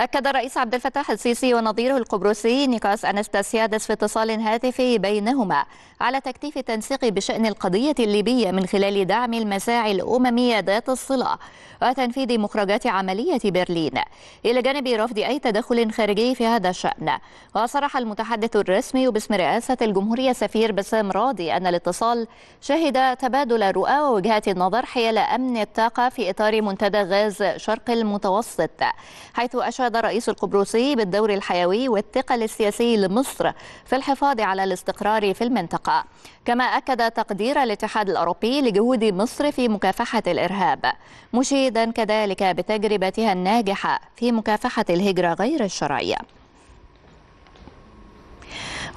أكد الرئيس عبد الفتاح السيسي ونظيره القبرصي نيكاس أنستاسيادس في اتصال هاتفي بينهما على تكثيف التنسيق بشأن القضية الليبية من خلال دعم المساعي الأممية ذات الصلة وتنفيذ مخرجات عملية برلين إلى جانب رفض أي تدخل خارجي في هذا الشأن وصرح المتحدث الرسمي باسم رئاسة الجمهورية سفير بسام راضي أن الاتصال شهد تبادل رؤى ووجهات النظر حيال أمن الطاقة في إطار منتدى غاز شرق المتوسط حيث أشار استشاد الرئيس القبرصي بالدور الحيوي والثقل السياسي لمصر في الحفاظ على الاستقرار في المنطقة كما أكد تقدير الاتحاد الأوروبي لجهود مصر في مكافحة الإرهاب مشيدا كذلك بتجربتها الناجحة في مكافحة الهجرة غير الشرعية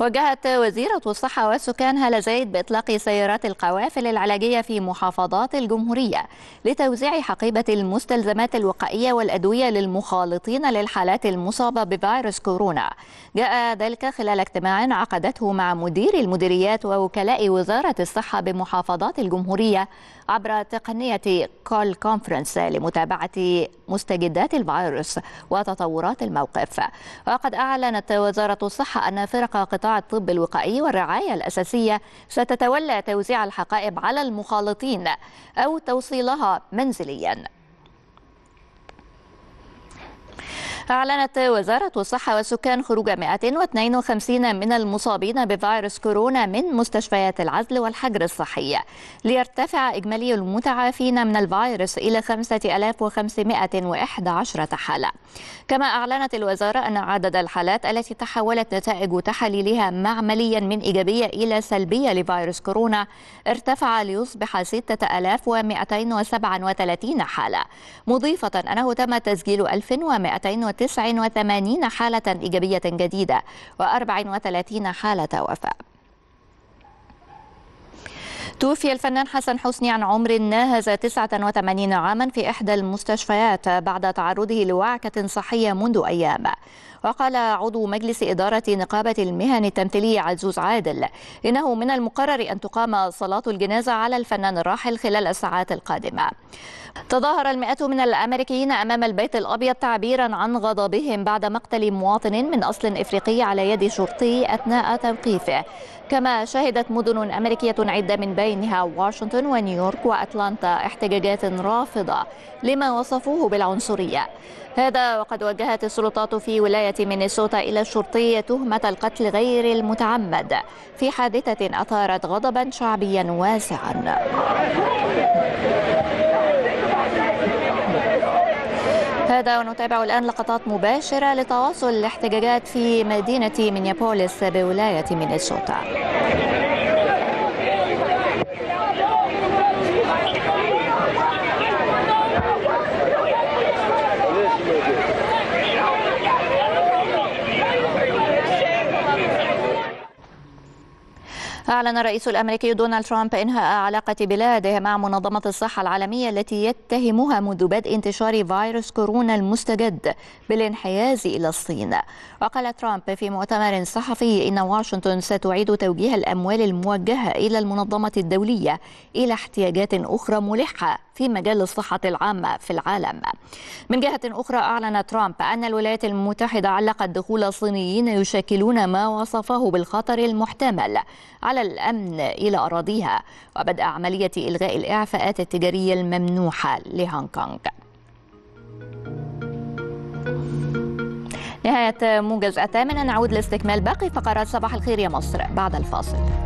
وجهت وزيرة الصحة والسكان هالة زايد بإطلاق سيارات القوافل العلاجية في محافظات الجمهورية لتوزيع حقيبة المستلزمات الوقائية والأدوية للمخالطين للحالات المصابة بفيروس كورونا جاء ذلك خلال اجتماع عقدته مع مدير المديريات ووكلاء وزارة الصحة بمحافظات الجمهورية عبر تقنية كول كونفرنس لمتابعة مستجدات الفيروس وتطورات الموقف وقد أعلنت وزارة الصحة أن فرق قطاع الطب الوقائي والرعاية الأساسية ستتولى توزيع الحقائب على المخالطين أو توصيلها منزلياً أعلنت وزارة الصحة والسكان خروج 152 من المصابين بفيروس كورونا من مستشفيات العزل والحجر الصحي ليرتفع إجمالي المتعافين من الفيروس إلى 5511 حالة كما أعلنت الوزارة أن عدد الحالات التي تحولت نتائج تحاليلها معمليا من إيجابية إلى سلبية لفيروس كورونا ارتفع ليصبح 6237 حالة مضيفة أنه تم تسجيل 1200 89 حالة إيجابية جديدة و34 حالة وفاة توفي الفنان حسن حسني عن عمر ناهز 89 عاما في إحدى المستشفيات بعد تعرضه لوعكة صحية منذ أيام وقال عضو مجلس إدارة نقابة المهن التمثيلية عزوز عادل إنه من المقرر أن تقام صلاة الجنازة على الفنان الراحل خلال الساعات القادمة تظاهر المئات من الأمريكيين أمام البيت الأبيض تعبيرا عن غضبهم بعد مقتل مواطن من أصل إفريقي على يد شرطي أثناء توقيفه كما شهدت مدن أمريكية عدة من بين بينها واشنطن ونيويورك وأتلانتا احتجاجات رافضة لما وصفوه بالعنصرية هذا وقد وجهت السلطات في ولاية مينيسوتا إلى الشرطي تهمة القتل غير المتعمد في حادثة أثارت غضبا شعبيا واسعا هذا ونتابع الآن لقطات مباشرة لتواصل الاحتجاجات في مدينة مينيابوليس بولاية مينيسوتا أعلن الرئيس الأمريكي دونالد ترامب إنهاء علاقة بلاده مع منظمة الصحة العالمية التي يتهمها منذ بدء انتشار فيروس كورونا المستجد بالانحياز إلى الصين وقال ترامب في مؤتمر صحفي إن واشنطن ستعيد توجيه الأموال الموجهة إلى المنظمة الدولية إلى احتياجات أخرى ملحة في مجال الصحة العامة في العالم من جهة أخرى أعلن ترامب أن الولايات المتحدة علقت دخول صينيين يشكلون ما وصفه بالخطر المحتمل على دخل الأمن إلى أراضيها وبدأ عملية إلغاء الإعفاءات التجارية الممنوحة لهونغ كونغ نهاية موجز الثامنة نعود لاستكمال باقي فقرات صباح الخير يا مصر بعد الفاصل